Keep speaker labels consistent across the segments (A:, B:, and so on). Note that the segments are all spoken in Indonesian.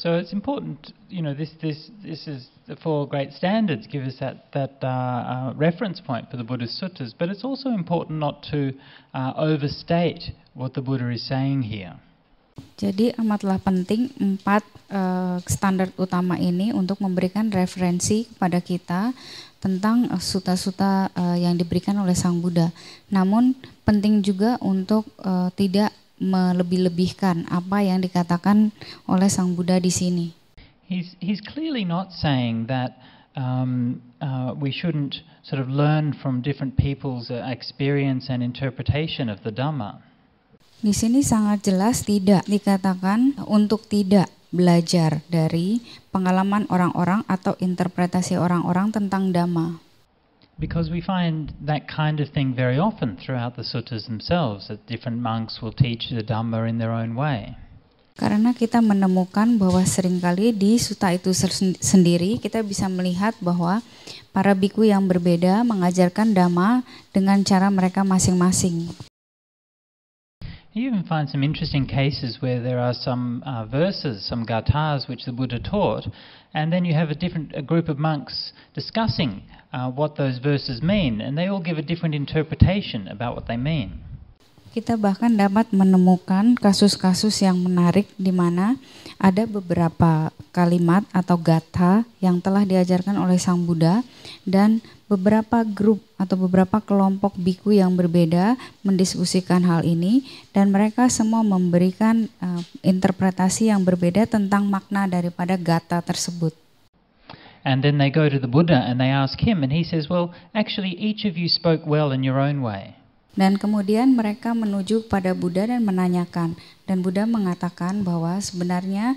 A: So it's important, you know, this, this, this is the four great standards give us that, that uh, uh, reference point for the Buddha's suttas, but it's also important not to uh, overstate what the Buddha is saying here.
B: Jadi amatlah penting empat uh, standar utama ini untuk memberikan referensi kepada kita tentang uh, suta-suta uh, yang diberikan oleh Sang Buddha. Namun penting juga untuk uh, tidak melebih-lebihkan apa yang dikatakan oleh Sang Buddha di sini.
A: He's, he's clearly not saying that um, uh, we shouldn't sort of learn from different people's uh, experience and interpretation of the Dhamma.
B: Di sini sangat jelas tidak dikatakan untuk tidak belajar dari pengalaman orang-orang atau interpretasi orang-orang tentang Dhamma.
A: Because we find that kind of thing very often throughout the suttas themselves, that different monks will teach the Dhamma in their own way.
B: Karena kita menemukan bahwa seringkali di suta itu sendiri kita bisa melihat bahwa para biku yang berbeda mengajarkan dhamma dengan cara mereka masing-masing.
A: You even find some interesting cases where there are some uh, verses, some gathas which the Buddha taught, and then you have a different a group of monks discussing Kita
B: bahkan dapat menemukan kasus-kasus yang menarik di mana ada beberapa kalimat atau gatha yang telah diajarkan oleh Sang Buddha dan beberapa grup atau beberapa kelompok biku yang berbeda mendiskusikan hal ini dan mereka semua memberikan uh, interpretasi yang berbeda tentang makna daripada gatha tersebut.
A: And then they go to the Buddha and they ask him, and he says, Well, actually, each of you spoke well in your own way.
B: Dan kemudian mereka menuju pada Buddha dan menanyakan. Dan Buddha mengatakan bahwa sebenarnya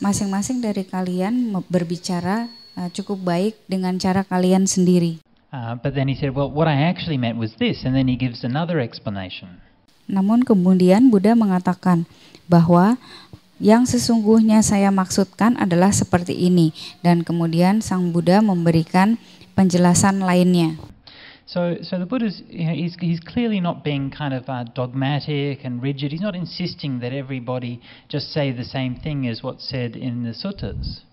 B: masing-masing dari kalian berbicara e, cukup baik dengan cara kalian sendiri.
A: Uh, but then he said, well, what I actually meant was this, and then he gives another explanation.
B: Namun kemudian Buddha mengatakan bahwa yang sesungguhnya saya maksudkan adalah seperti ini. Dan kemudian Sang Buddha memberikan penjelasan lainnya.
A: So, so the Buddha is you know, he's, he's clearly not being kind of uh, dogmatic and rigid. He's not insisting that everybody just say the same thing as what's said in the suttas.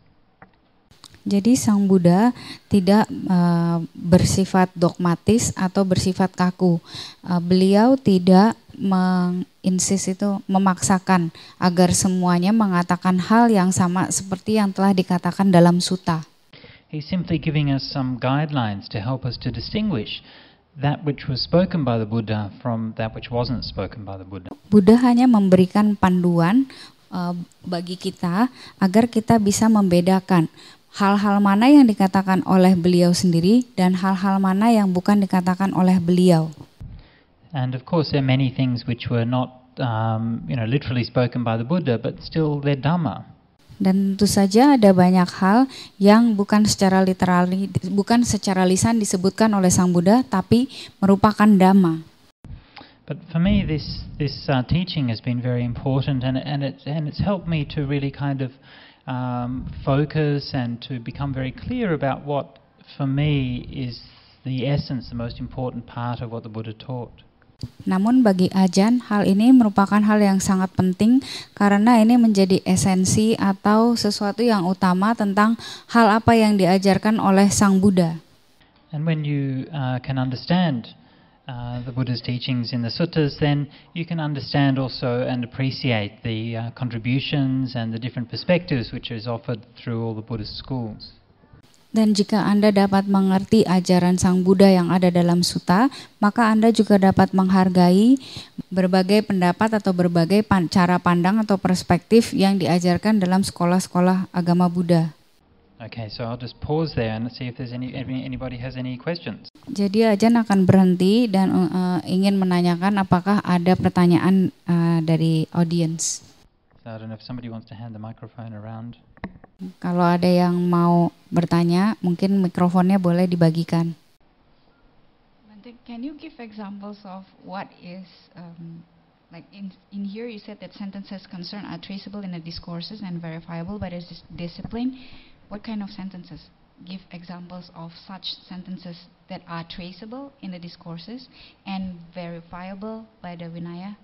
B: Jadi Sang Buddha tidak uh, bersifat dogmatis atau bersifat kaku. Uh, beliau tidak menginsis itu memaksakan agar semuanya mengatakan hal yang sama seperti yang telah dikatakan dalam suta.
A: He's simply giving us some guidelines to help us to distinguish that which was spoken by the Buddha from that which wasn't spoken by the Buddha.
B: Buddha hanya memberikan panduan uh, bagi kita agar kita bisa membedakan hal-hal mana yang dikatakan oleh beliau sendiri dan hal-hal mana yang bukan dikatakan oleh beliau.
A: And of course, there are many things which were not, um, you know, literally spoken by the Buddha, but still they're dhamma.
B: Dan tentu saja ada banyak hal yang bukan secara literal, bukan secara lisan disebutkan oleh Sang Buddha, tapi merupakan dhamma.
A: But for me, this this uh, teaching has been very important, and and it's and it's helped me to really kind of um, focus and to become very clear about what, for me, is the essence, the most important part of what the Buddha taught.
B: Namun bagi ajan, hal ini merupakan hal yang sangat penting karena ini menjadi esensi atau sesuatu yang utama tentang hal apa yang diajarkan oleh Sang Buddha.
A: And when you uh, can understand uh, the Buddha's teachings in the suttas, then you can understand also and appreciate the uh, contributions and the different perspectives which is offered through all the Buddhist schools.
B: Dan jika Anda dapat mengerti ajaran Sang Buddha yang ada dalam suta, maka Anda juga dapat menghargai berbagai pendapat atau berbagai pan cara pandang atau perspektif yang diajarkan dalam sekolah-sekolah agama Buddha.
A: Okay, so I'll just pause there and see if there's any anybody has any questions.
B: Jadi Ajan akan berhenti dan uh, ingin menanyakan apakah ada pertanyaan uh, dari audience.
A: So I don't know if somebody wants to hand the microphone around.
B: Kalau ada yang mau bertanya, mungkin mikrofonnya boleh dibagikan. Can you give examples of what is um, like in in here you said that sentences concerned are traceable in the discourses and verifiable by the discipline. What kind of sentences? Give examples of such sentences that are traceable in the discourses and verifiable by the Vinaya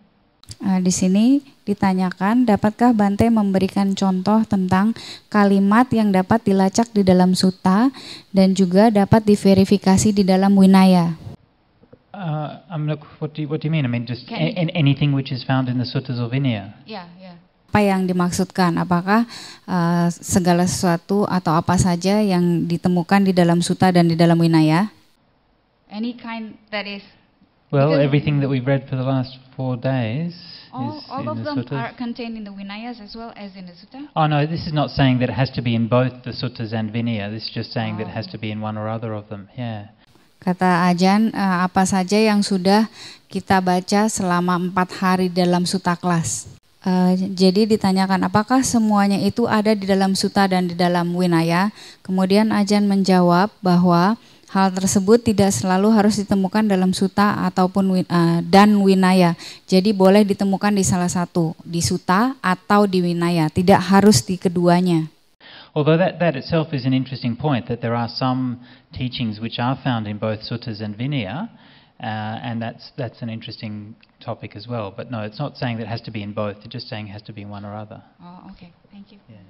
B: Eh, di sini ditanyakan, dapatkah Bante memberikan contoh tentang kalimat yang dapat dilacak di dalam suta dan juga dapat diverifikasi di dalam winaya?
A: Uh, I'm um, look, what do, you, what do you mean? I mean just Can anything which is found in the suttas or vinaya? Yeah, yeah.
B: Apa yang dimaksudkan? Apakah uh, segala sesuatu atau apa saja yang ditemukan di dalam suta dan di dalam winaya? Any kind that is
A: Well, because everything that we've read for the last four days all, all of the them suttas. are
B: contained in the Vinayas as well as in the Sutta?
A: Oh no, this is not saying that it has to be in both the Suttas and Vinaya. This is just saying oh. that it has oh. to be in one or other of them. Yeah.
B: Kata Ajan, uh, eh, apa saja yang sudah kita baca selama empat hari dalam Sutta kelas? Uh, jadi ditanyakan apakah semuanya itu ada di dalam Sutta dan di dalam Winaya? Kemudian Ajan menjawab bahwa Hal tersebut tidak selalu harus ditemukan dalam suta ataupun uh, dan winaya. Jadi boleh ditemukan di salah satu, di suta atau di winaya, tidak harus di keduanya.
A: Although that, that itself is an interesting point, that there are some teachings which are found in both suttas and vinaya, uh, and that's that's an interesting topic as well. But no, it's not saying that it has to be in both. It's just saying it has to be in one or other. Oh, okay. Thank you. Yeah.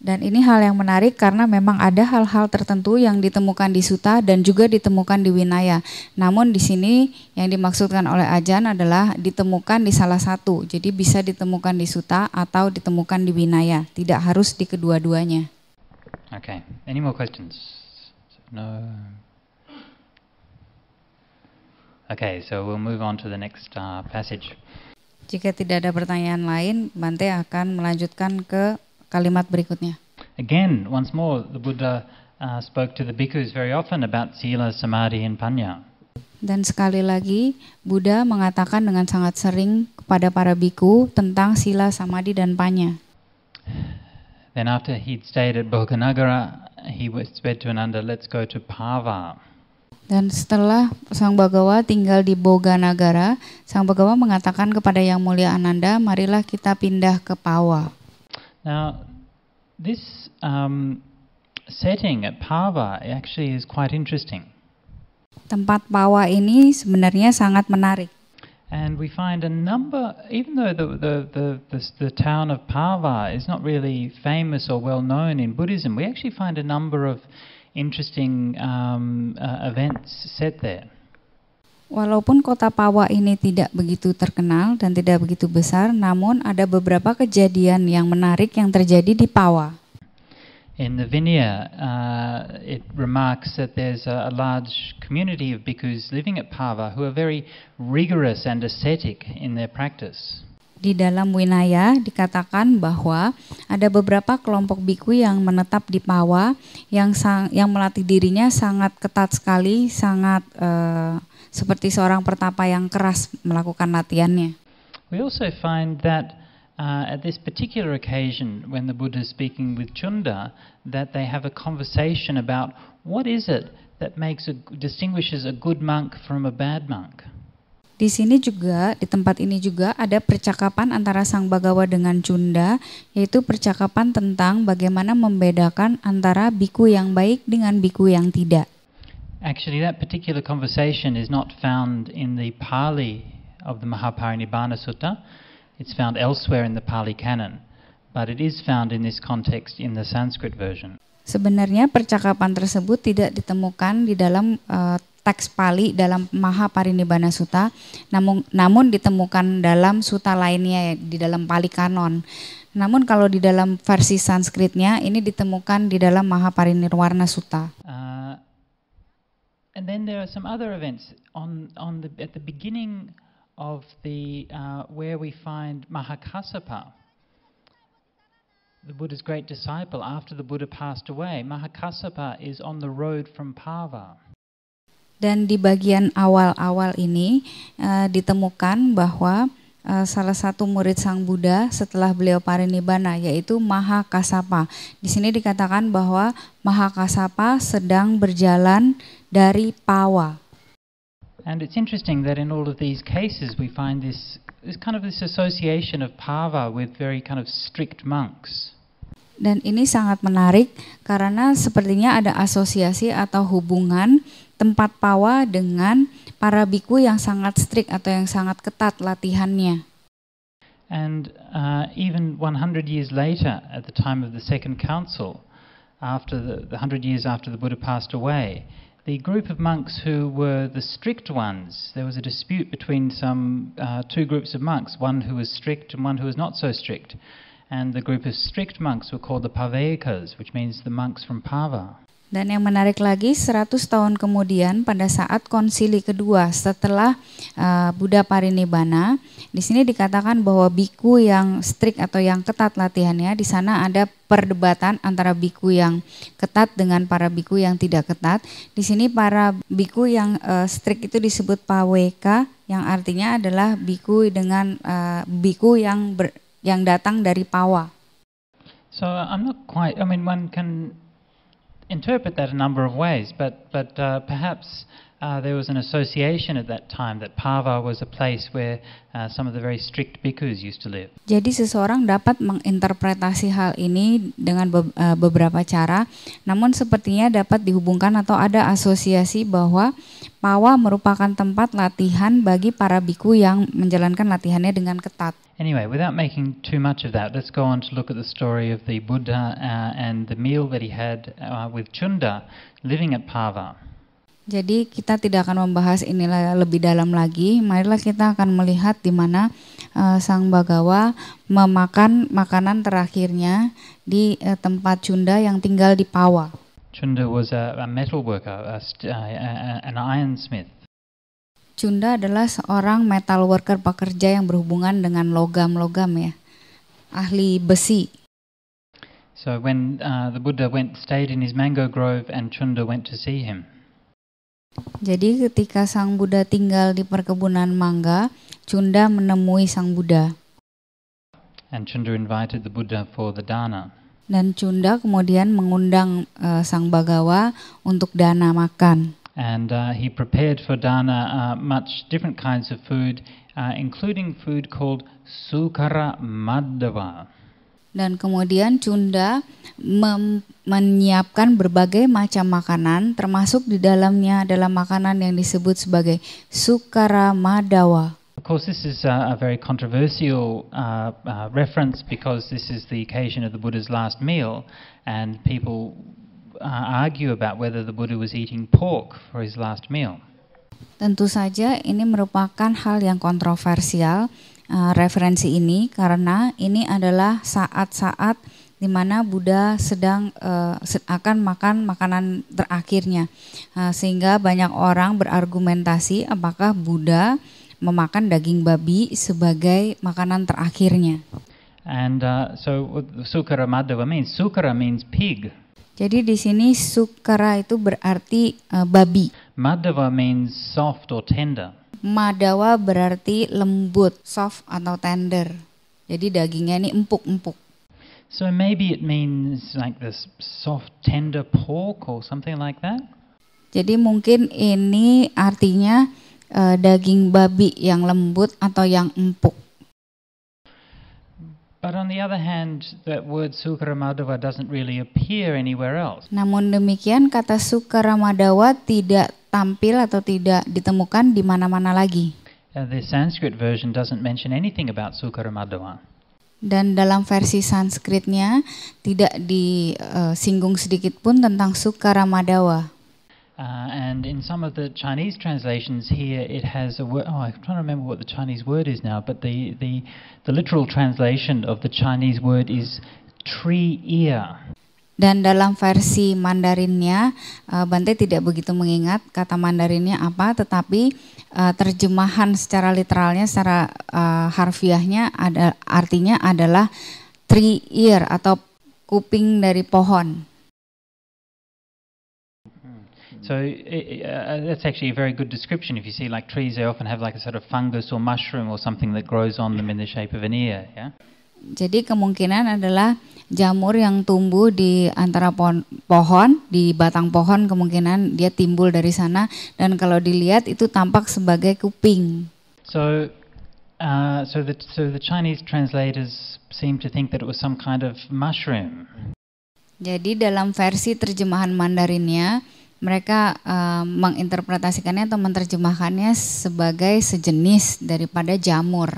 B: Dan ini hal yang menarik karena memang ada hal-hal tertentu yang ditemukan di Suta dan juga ditemukan di Winaya. Namun di sini yang dimaksudkan oleh Ajan adalah ditemukan di salah satu. Jadi bisa ditemukan di Suta atau ditemukan di Winaya. Tidak harus di kedua-duanya.
A: Okay. Any more questions? No. Okay, so we'll move on to the next uh, passage.
B: Jika tidak ada pertanyaan lain, Bante akan melanjutkan ke kalimat berikutnya.
A: Again, once more, the Buddha uh, spoke to the bhikkhus very often about sila, samadhi, and panya.
B: Dan sekali lagi, Buddha mengatakan dengan sangat sering kepada para bhikkhu tentang sila, samadhi, dan panya.
A: Then after he'd stayed at Bhoganagara, he said to Ananda, let's go to Pava.
B: Dan setelah Sang Bhagawa tinggal di Boganagara, Sang Bhagawa mengatakan kepada Yang Mulia Ananda, marilah kita pindah ke Pawa.
A: Now, this um, setting at Pava actually is quite interesting.
B: Tempat Pava ini sebenarnya sangat menarik.
A: And we find a number, even though the, the, the, the, the town of Pava is not really famous or well known in Buddhism, we actually find a number of interesting um, uh, events set there.
B: Walaupun kota Pawa ini tidak begitu terkenal dan tidak begitu besar, namun ada beberapa kejadian yang menarik yang terjadi di Pawa.
A: In the Vinaya, uh, it remarks that there's a, a large community of bhikkhus living at Pava who are very rigorous and ascetic in their practice.
B: Di dalam Winaya dikatakan bahwa ada beberapa kelompok biku yang menetap di Pawa yang sang, yang melatih dirinya sangat ketat sekali, sangat uh, seperti seorang pertapa yang keras melakukan latihannya.
A: We also find that Uh, at this particular occasion, when the Buddha is speaking with Chunda, that they have a conversation about what is it that makes a, distinguishes a good monk from a bad monk.
B: Di sini juga, di tempat ini juga ada percakapan antara Sang Bagawa dengan Chunda, yaitu percakapan tentang bagaimana membedakan antara biku yang baik dengan biku yang tidak.
A: Actually, that particular conversation is not found in the Pali of the Mahaparinibbana Sutta. It's found elsewhere in the Pali canon, but it is found in this context in the Sanskrit version.
B: Sebenarnya percakapan tersebut tidak ditemukan di dalam uh, teks Pali dalam Mahaparinibbana Sutta, namun namun ditemukan dalam Sutta lainnya ya, di dalam Pali kanon. Namun kalau di dalam versi Sanskritnya ini ditemukan di dalam Mahaparinirwana Sutta.
A: Uh, And then there are some other events on, on the, at the beginning of the, uh, where we find Mahakassapa, the Buddha's great disciple after the Buddha passed away. Mahakassapa is on the road from Parva.
B: Dan di bagian awal-awal ini uh, ditemukan bahwa Eh, salah satu murid Sang Buddha setelah beliau parinibbana yaitu Maha Kasapa. Di sini dikatakan bahwa Maha Kasapa sedang berjalan dari Pawa.
A: And it's interesting that in all of these cases we find this, this kind of this association of Pava with very kind of strict monks.
B: Dan ini sangat menarik karena sepertinya ada asosiasi atau hubungan tempat pawa dengan para biku yang sangat strict atau yang sangat ketat
A: latihannya. And uh, even 100 years later, at the time of the Second Council, after the, the 100 years after the Buddha passed away, the group of monks who were the strict ones, there was a dispute between some uh, two groups of monks, one who was strict and one who was not so strict. And the group of strict monks were called the Pavayikas, which means the monks from Pava.
B: Dan yang menarik lagi 100 tahun kemudian pada saat konsili kedua setelah uh, Buddha Parinibbana, di sini dikatakan bahwa biku yang strik atau yang ketat latihannya di sana ada perdebatan antara biku yang ketat dengan para biku yang tidak ketat. Di sini para biku yang uh, strict itu disebut paweka yang artinya adalah biku dengan uh, biku yang ber, yang datang dari pawa.
A: So I'm not quite I mean one can interpret that a number of ways, but, but uh, perhaps Uh, there was an association at that time that Pava was a place where uh, some of the very strict bhikkhus used to live.
B: Jadi seseorang dapat menginterpretasi hal ini dengan be uh, beberapa cara, namun sepertinya dapat dihubungkan atau ada asosiasi bahwa Pawa merupakan tempat latihan bagi para biku yang menjalankan latihannya dengan ketat.
A: Anyway, without making too much of that, let's go on to look at the story of the Buddha uh, and the meal that he had uh, with Chunda living at Pava.
B: Jadi kita tidak akan membahas ini lebih dalam lagi. Marilah kita akan melihat di mana uh, Sang Bagawa memakan makanan terakhirnya di uh, tempat Cunda yang tinggal di Pawa.
A: Cunda was a, a metal worker, a, a, an smith.
B: Chunda adalah seorang metal worker pekerja yang berhubungan dengan logam-logam ya, ahli besi.
A: So when uh, the Buddha went stayed in his mango grove and Chunda went to see him.
B: Jadi ketika Sang Buddha tinggal di perkebunan mangga, Chunda menemui Sang Buddha.
A: And Chunda invited the Buddha for the dana.
B: Dan Chunda kemudian mengundang uh, Sang Bagawa untuk dana makan.
A: And uh, he prepared for dana uh, much different kinds of food, uh, including food called sukara madhava
B: dan kemudian Cunda menyiapkan berbagai macam makanan termasuk di dalamnya adalah makanan yang disebut sebagai sukara madawa.
A: Of course, this is a, a very controversial uh, uh, reference because this is the occasion of the Buddha's last meal, and people uh, argue about whether the Buddha was eating pork for his last meal.
B: Tentu saja ini merupakan hal yang kontroversial Eh, referensi ini karena ini adalah saat-saat di mana Buddha sedang uh, akan makan makanan terakhirnya uh, sehingga banyak orang berargumentasi apakah Buddha memakan daging babi sebagai makanan terakhirnya.
A: And uh, so sukara madhava means sukara means pig.
B: Jadi di sini sukara itu berarti uh, babi.
A: Madhava means soft or tender.
B: Madawa berarti lembut, soft atau tender. Jadi dagingnya ini empuk-empuk.
A: So maybe it means like this soft tender pork or something like that.
B: Jadi mungkin ini artinya uh, daging babi yang lembut atau yang empuk.
A: But on the other hand, that word Sukaramadava doesn't really appear anywhere else.
B: Namun demikian kata Sukaramadawa tidak tampil atau tidak ditemukan di mana-mana lagi.
A: the Sanskrit version doesn't mention anything about Sukaramadawa.
B: Dan dalam versi Sanskritnya tidak disinggung eh, uh, sedikit pun tentang Sukaramadawa.
A: Uh, and in some of the Chinese translations here, it has a word. Oh, I'm trying to remember what the Chinese word is now, but the, the, the literal translation of the Chinese word is tree ear.
B: Dan dalam versi Mandarinnya, eh, Bante tidak begitu mengingat kata Mandarinnya apa, tetapi eh, terjemahan secara literalnya, secara eh, harfiahnya ada artinya adalah tree ear atau kuping dari pohon.
A: Hmm. So it, uh, that's actually a very good description. If you see, like trees, they often have like a sort of fungus or mushroom or something that grows on them in the shape of an ear. Yeah.
B: Jadi kemungkinan adalah jamur yang tumbuh di antara pohon, pohon, di batang pohon kemungkinan dia timbul dari sana dan kalau dilihat itu tampak sebagai kuping.
A: So uh, so the so the Chinese translators seem to think that it was some kind of mushroom.
B: Jadi dalam versi terjemahan Mandarinnya mereka uh, menginterpretasikannya atau menerjemahkannya sebagai sejenis daripada jamur.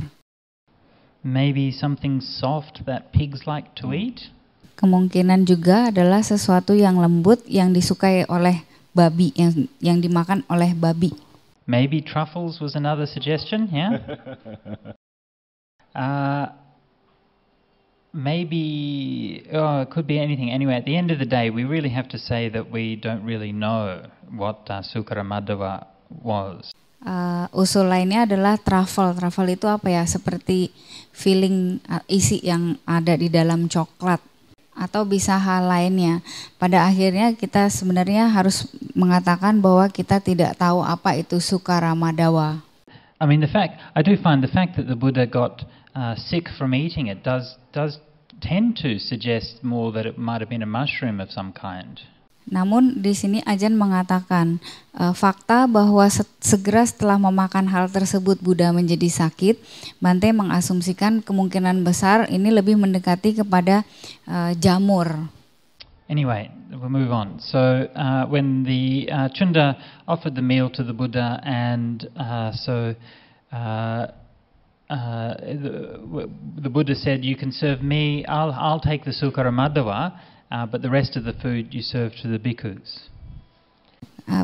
A: Maybe something soft that pigs like to hmm. eat.
B: Kemungkinan juga adalah sesuatu yang lembut yang disukai oleh babi yang
A: yang dimakan oleh babi. Maybe truffles was another suggestion, yeah. uh, maybe oh, it could be anything. Anyway, at the end of the day, we really have to say that we don't really know what uh, Madhava was.
B: uh, usul lainnya adalah travel. Travel itu apa ya? Seperti feeling eh, isi yang ada di dalam coklat atau bisa hal lainnya. Pada akhirnya kita sebenarnya harus mengatakan bahwa kita tidak tahu apa itu suka ramadawa.
A: I mean the fact I do find the fact that the Buddha got uh, sick from eating it does does tend to suggest more that it might have been a mushroom of some kind.
B: Namun di sini Ajan mengatakan e, fakta bahwa segera setelah memakan hal tersebut Buddha menjadi sakit, Bante mengasumsikan kemungkinan besar ini lebih mendekati kepada e, jamur.
A: Anyway, we'll move on. So uh, when the uh, Chunda offered the meal to the Buddha, and uh, so uh, uh, the, the Buddha said, "You can serve me. I'll I'll take the sukaramadawa." uh,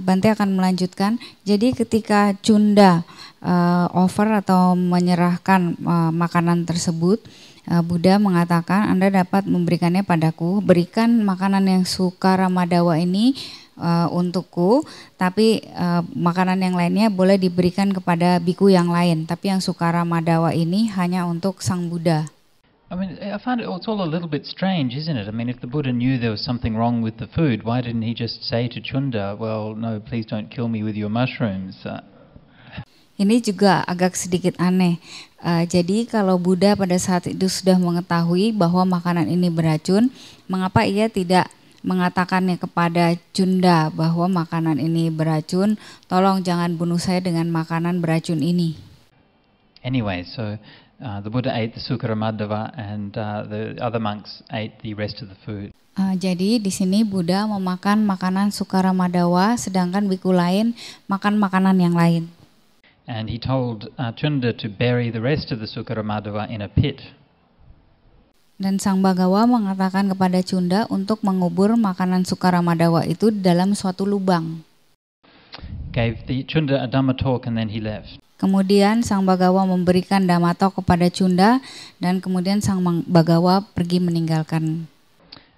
B: Bante uh, akan melanjutkan. Jadi ketika Cunda uh, offer atau menyerahkan uh, makanan tersebut, uh, Buddha mengatakan Anda dapat memberikannya padaku. Berikan makanan yang suka Ramadawa ini uh, untukku, tapi uh, makanan yang lainnya boleh diberikan kepada biku yang lain. Tapi yang suka ramadawa ini hanya untuk sang Buddha.
A: I mean, I find it, it's all a little bit strange, isn't it? I mean, if the Buddha knew there was something wrong with the food, why didn't he just say to Chunda, well, no, please don't kill me with your mushrooms? Uh,
B: Ini juga agak sedikit aneh. Uh, jadi kalau Buddha pada saat itu sudah mengetahui bahwa makanan ini beracun, mengapa ia tidak mengatakannya kepada Cunda bahwa makanan ini beracun, tolong jangan bunuh saya dengan makanan beracun ini.
A: Anyway, so uh, the Buddha ate the Sukaramadava and uh, the other monks ate the rest of the food.
B: Uh, jadi di sini Buddha memakan makanan Sukaramadawa sedangkan biku lain makan makanan yang lain.
A: And he told uh, Chunda to bury the rest of the Sukaramadava in a pit.
B: Dan Sang Bagawa mengatakan kepada Chunda untuk mengubur makanan Sukaramadawa itu dalam suatu lubang.
A: Gave the Chunda a Dhamma talk and then he left.
B: Kemudian Sang Bagawa memberikan Damato kepada Cunda dan kemudian Sang Bagawa pergi meninggalkan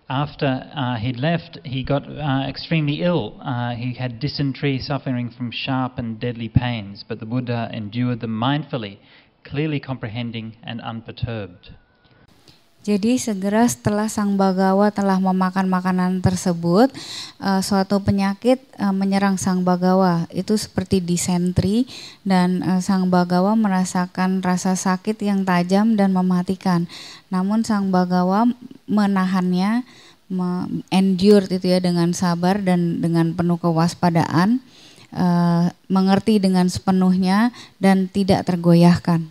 A: After uh, he left, he got uh, extremely ill. Uh, he had dysentery, suffering from sharp and deadly pains, but the Buddha endured them mindfully, clearly comprehending and unperturbed.
B: Jadi segera setelah sang bagawa telah memakan makanan tersebut, uh, suatu penyakit uh, menyerang sang bagawa. Itu seperti disentri dan uh, sang bagawa merasakan rasa sakit yang tajam dan mematikan. Namun sang bagawa menahannya, me endure itu ya dengan sabar dan dengan penuh kewaspadaan, uh, mengerti dengan sepenuhnya dan tidak tergoyahkan.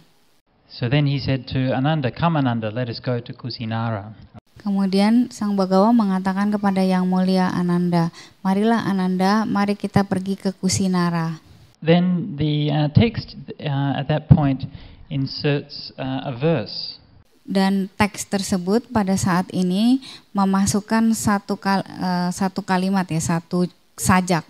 A: So then he said to Ananda, "Come Ananda, let us go to Kusinara."
B: Kemudian Sang bhagawa mengatakan kepada Yang Mulia Ananda, "Marilah Ananda, mari kita pergi ke Kusinara."
A: Then the uh, text uh, at that point inserts uh, a verse.
B: Dan teks tersebut pada saat ini memasukkan satu kal uh, satu kalimat ya, satu sajak.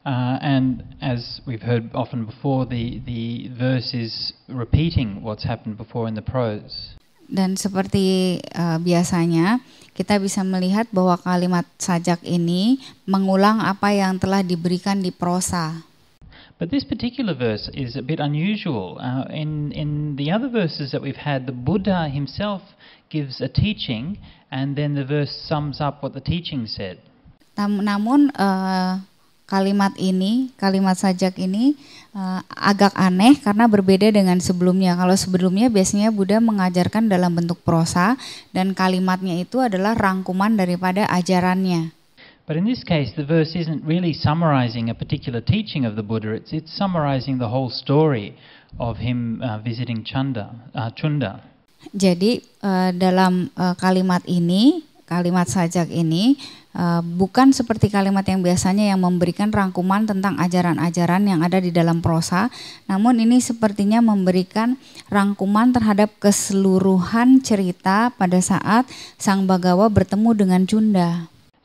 A: Uh, and as we've heard often before, the, the verse is repeating what's happened before in the prose.
B: Dan seperti uh, biasanya, kita bisa melihat bahwa kalimat sajak ini mengulang apa yang telah diberikan di prosa.
A: But this particular verse is a bit unusual. Uh, in, in the other verses that we've had, the Buddha himself gives a teaching, and then the verse sums up what the teaching said.
B: Tam, namun, uh, kalimat ini, kalimat sajak ini uh, agak aneh karena berbeda dengan sebelumnya. Kalau sebelumnya biasanya Buddha mengajarkan dalam bentuk prosa dan kalimatnya itu adalah rangkuman daripada ajarannya.
A: But in this case, the verse isn't really summarizing a particular teaching of the Buddha. It's it's summarizing the whole story of him uh, visiting Chanda, uh, Chunda.
B: Jadi uh, dalam uh, kalimat ini kalimat sajak ini uh, bukan seperti kalimat yang biasanya yang memberikan rangkuman tentang ajaran-ajaran yang ada di dalam prosa, namun ini sepertinya memberikan rangkuman terhadap keseluruhan cerita pada saat Sang Bagawa bertemu dengan Junda.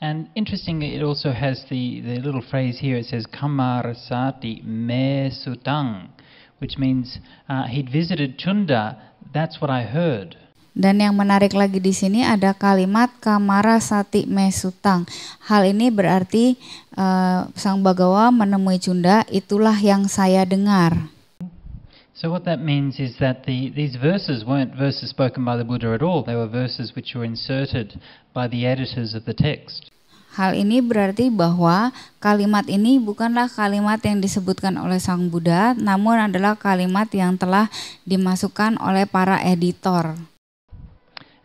A: And interestingly, it also has the, the little phrase here. It says "kamar sati me sutang," which means uh, he'd visited Chunda. That's what I heard.
B: Dan yang menarik lagi di sini ada kalimat kamara sati mesutang. Hal ini berarti uh, Sang Bagawa menemui Cunda, itulah yang saya dengar.
A: So what that means is that the, these verses weren't verses spoken by the Buddha at all. They were verses which were inserted by the editors of the text.
B: Hal ini berarti bahwa kalimat ini bukanlah kalimat yang disebutkan oleh Sang Buddha, namun adalah kalimat yang telah dimasukkan oleh para editor.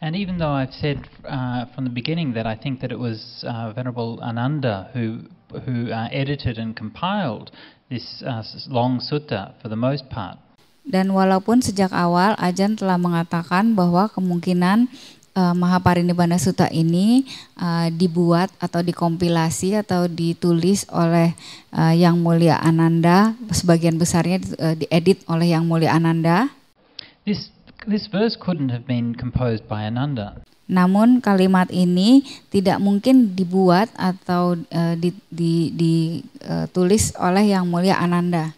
A: And even though I've said uh, from the beginning that I think that it was uh, Venerable Ananda who who uh, edited and compiled this uh, long sutta for the most part.
B: Dan walaupun sejak awal Ajahn telah mengatakan bahwa kemungkinan uh, Mahaparinibbana Sutta ini uh, dibuat atau dikompilasi atau ditulis oleh uh, Yang Mulia Ananda, sebagian besarnya uh, diedit oleh Yang Mulia Ananda.
A: This This verse couldn't have been composed by Ananda.
B: Namun kalimat ini tidak mungkin dibuat atau uh, eh, ditulis di, di, uh, oleh yang mulia Ananda.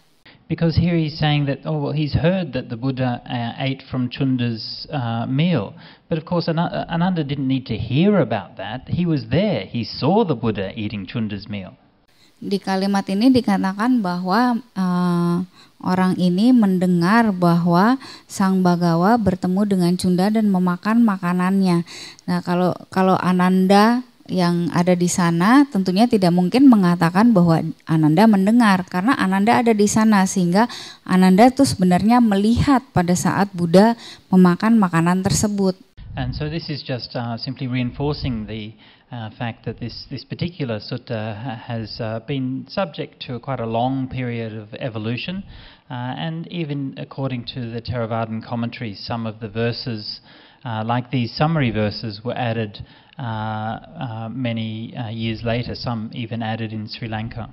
A: Because here he's saying that oh well he's heard that the Buddha uh, ate from Chunda's uh, meal, but of course Ananda didn't need to hear about that. He was there. He saw the Buddha eating Chunda's meal.
B: Di kalimat ini dikatakan bahwa uh, Orang ini mendengar bahwa Sang Bagawa bertemu dengan Cunda dan memakan makanannya. Nah, kalau kalau Ananda yang ada di sana tentunya tidak mungkin mengatakan bahwa Ananda mendengar karena Ananda ada di sana sehingga Ananda itu sebenarnya melihat pada saat Buddha memakan makanan tersebut.
A: And so this is just uh, simply reinforcing the uh, fact that this, this particular sutta has uh, been subject to a quite a long period of evolution. Uh, and even according to the Theravadan commentary, some of the verses, uh, like these summary verses, were added uh, many years later, some even added in Sri Lanka.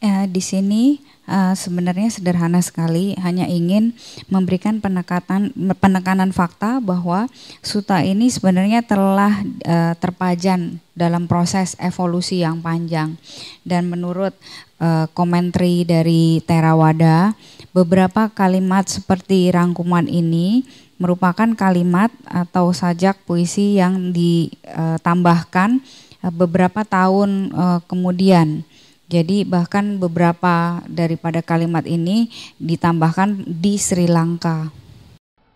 B: Ya, di sini uh, sebenarnya sederhana sekali, hanya ingin memberikan penekatan, penekanan fakta bahwa suta ini sebenarnya telah uh, eh, terpajan dalam proses evolusi yang panjang. Dan menurut uh, komentari dari Terawada, beberapa kalimat seperti rangkuman ini merupakan kalimat atau sajak puisi yang ditambahkan beberapa tahun kemudian jadi bahkan beberapa daripada kalimat ini ditambahkan di Sri Lanka.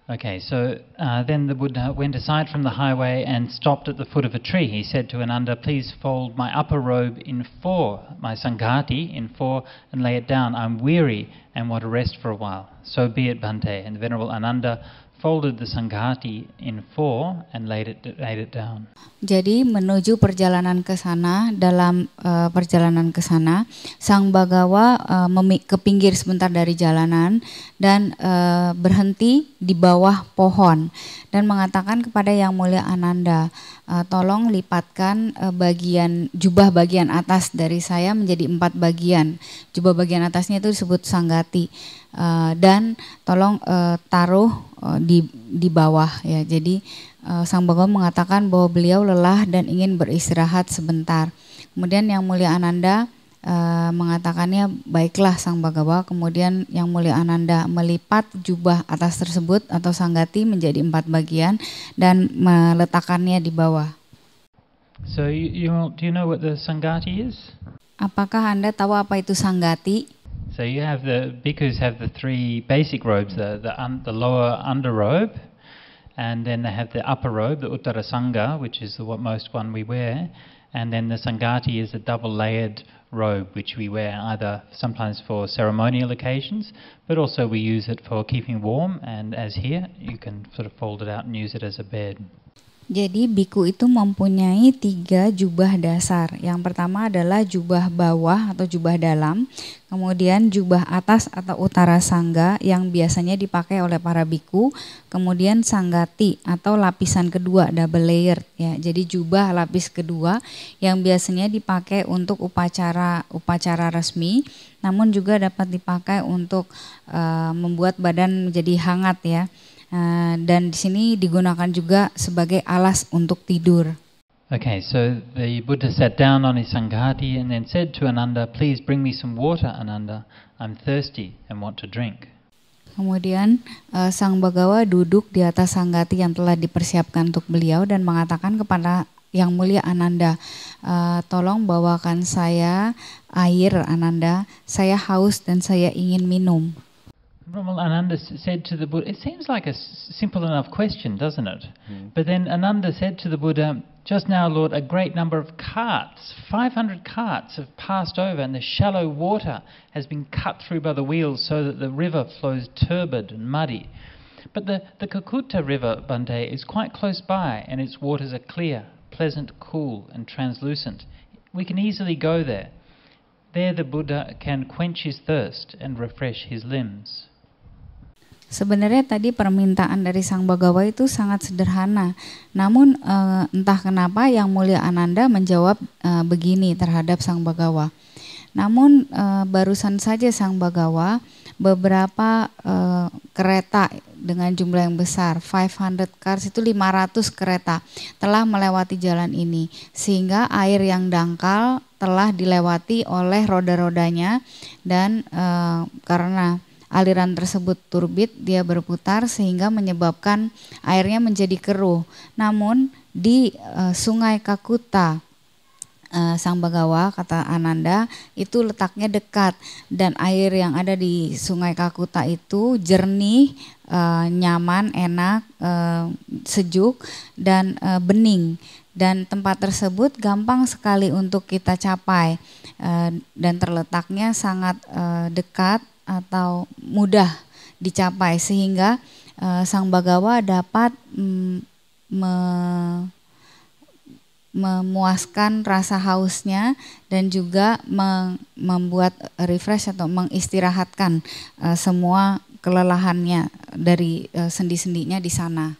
A: Okay, so uh, then the Buddha went aside from the highway and stopped at the foot of a tree. He said to Ananda, Please fold my upper robe in four, my Sanghati in four, and lay it down. I'm weary and want to rest for a while. So be it, Bhante. And the Venerable Ananda folded the Sanghati in four and laid it, laid it down.
B: Jadi menuju perjalanan ke sana dalam uh, perjalanan ke sana Sang Bagawa uh, eh, ke pinggir sebentar dari jalanan dan uh, berhenti di bawah pohon dan mengatakan kepada Yang Mulia Ananda, uh, tolong lipatkan uh, bagian jubah bagian atas dari saya menjadi empat bagian. Jubah bagian atasnya itu disebut Sanggati Eh, dan tolong uh, taruh uh, di di bawah ya. Jadi uh, Sang Bhagwan mengatakan bahwa beliau lelah dan ingin beristirahat sebentar. Kemudian yang mulia Ananda uh, mengatakannya baiklah Sang Bagawa. Kemudian yang mulia Ananda melipat jubah atas tersebut atau sanggati menjadi empat bagian dan meletakkannya di bawah.
A: So you, you do you know what the sanggati is?
B: Apakah Anda tahu apa itu sanggati?
A: So you have the bhikkhus have the three basic robes, the the, un, the lower under robe, and then they have the upper robe, the uttara sangha, which is the what most one we wear, and then the sangati is a double layered robe which we wear either sometimes for ceremonial occasions, but also we use it for keeping warm. And as here, you can sort of fold it out and use it as a bed.
B: Jadi biku itu mempunyai tiga jubah dasar. Yang pertama adalah jubah bawah atau jubah dalam, kemudian jubah atas atau utara sangga yang biasanya dipakai oleh para biku, kemudian sanggati atau lapisan kedua double layer ya. Jadi jubah lapis kedua yang biasanya dipakai untuk upacara upacara resmi, namun juga dapat dipakai untuk uh, membuat badan menjadi hangat ya. Eh, dan di sini digunakan juga sebagai alas untuk tidur.
A: Okay, so the Buddha sat down on his Sanghati and then said to Ananda, "Please bring me some water, Ananda. I'm thirsty and want to drink."
B: Kemudian uh, Sang Bagawa duduk di atas sanggati yang telah dipersiapkan untuk beliau dan mengatakan kepada Yang Mulia Ananda, uh, tolong bawakan saya air Ananda, saya haus dan saya ingin minum.
A: Ramal Ananda said to the Buddha, it seems like a s- simple enough question, doesn't it? Mm. But then Ananda said to the Buddha, just now, Lord, a great number of carts, 500 carts, have passed over, and the shallow water has been cut through by the wheels so that the river flows turbid and muddy. But the, the Kakuta River, Bante, is quite close by, and its waters are clear, pleasant, cool, and translucent. We can easily go there. There the Buddha can quench his thirst and refresh his limbs.
B: Sebenarnya tadi permintaan dari Sang Bagawa itu sangat sederhana. Namun eh, entah kenapa Yang Mulia Ananda menjawab eh, begini terhadap Sang Bagawa. Namun eh, barusan saja Sang Bagawa beberapa kereta dengan jumlah yang besar, 500 cars itu 500 kereta telah melewati jalan ini sehingga air yang dangkal telah dilewati oleh roda-rodanya dan karena aliran tersebut turbid, dia berputar sehingga menyebabkan airnya menjadi keruh. Namun di uh, Sungai Kakuta uh, eh, Sang Bagawa kata Ananda itu letaknya dekat dan air yang ada di Sungai Kakuta itu jernih, uh, nyaman, enak, uh, sejuk dan uh, bening dan tempat tersebut gampang sekali untuk kita capai dan terletaknya sangat dekat atau mudah dicapai sehingga uh, sang bagawa dapat mm, me, memuaskan rasa hausnya dan juga me, membuat refresh atau mengistirahatkan uh, semua kelelahannya dari uh, sendi-sendinya di sana.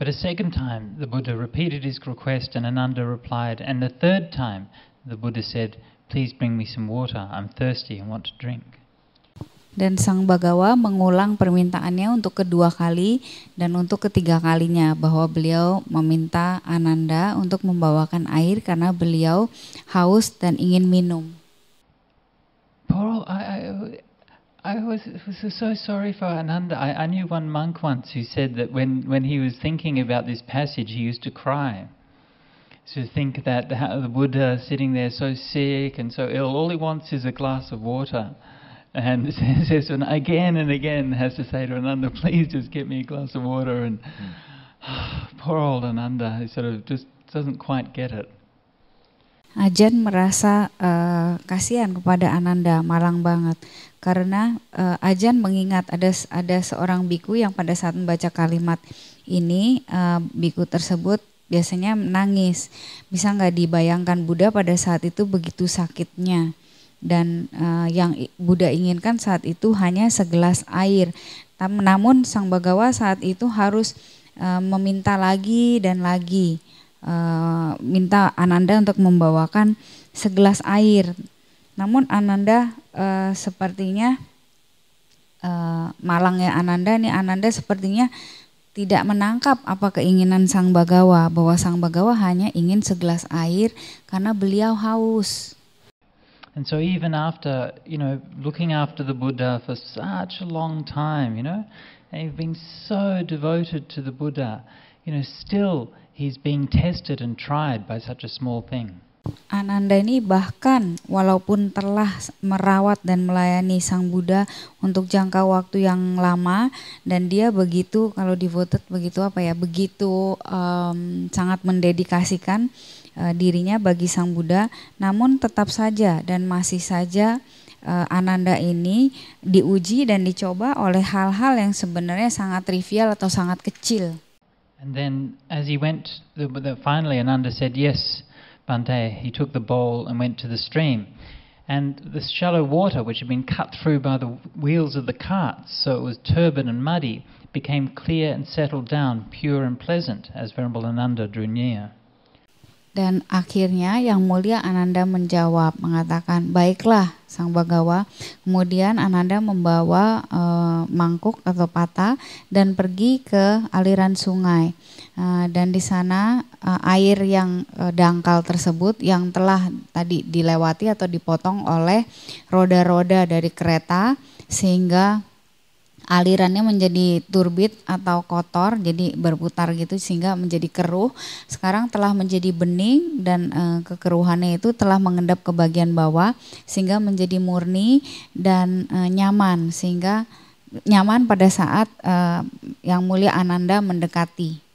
A: But a second time, the Buddha repeated his request, and Ananda replied. And the third time, the Buddha said, Please bring me some water. I'm thirsty and want to drink
B: dan sang Bagawa mengulang permintaannya untuk kedua kali dan untuk ketiga kalinya bahwa beliau meminta Ananda untuk membawakan air karena beliau haus dan ingin minum.
A: Paul, I, I, I was, was so sorry for Ananda. I, I knew one monk once who said that when, when he was thinking about this passage, he used to cry. To think that the Buddha sitting there so sick and so ill, all he wants is a glass of water. And says Sesuna again and again has to say to Ananda, please just get me a glass of water. And mm. poor old Ananda, he sort of just doesn't quite get it.
B: Ajahn merasa uh, kasihan kepada Ananda, malang banget. Karena uh, eh, Ajahn mengingat ada ada seorang biku yang pada saat membaca kalimat ini uh, biku tersebut biasanya menangis. Bisa nggak dibayangkan Buddha pada saat itu begitu sakitnya dan uh, yang Buddha inginkan saat itu hanya segelas air. namun Sang Bagawa saat itu harus uh, meminta lagi dan lagi uh, minta Ananda untuk membawakan segelas air. Namun Ananda uh, sepertinya uh, malangnya Ananda nih Ananda sepertinya tidak menangkap apa keinginan Sang Bagawa bahwa Sang Bagawa hanya ingin segelas air karena beliau haus.
A: And so, even after, you know, looking after the Buddha for such a long time, you know, and he's been so devoted to the Buddha, you know, still he's being tested and tried by such a small thing.
B: Ananda ini bahkan walaupun telah merawat dan melayani Sang Buddha untuk jangka waktu yang lama dan dia begitu kalau devoted begitu apa ya begitu um, sangat mendedikasikan uh, dirinya bagi Sang Buddha, namun tetap saja dan masih saja uh, Ananda ini diuji dan dicoba oleh hal-hal yang sebenarnya sangat trivial atau sangat kecil.
A: And then as he went, the, the, finally Ananda said yes, Bante. He took the bowl and went to the stream. And the shallow water, which had been cut through by the wheels of the carts, so it was turbid and muddy, became clear and settled down, pure and pleasant, as Venerable Ananda drew near.
B: Dan akhirnya yang mulia Ananda menjawab mengatakan, "Baiklah, Sang Bagawa." Kemudian Ananda membawa e, mangkuk atau pata dan pergi ke aliran sungai. E, dan di sana e, air yang e, dangkal tersebut yang telah tadi dilewati atau dipotong oleh roda-roda dari kereta sehingga alirannya menjadi turbid atau kotor jadi berputar gitu sehingga menjadi keruh sekarang telah menjadi bening dan e, kekeruhannya itu telah mengendap ke bagian bawah sehingga menjadi murni dan e, nyaman sehingga nyaman pada saat e, yang mulia Ananda mendekati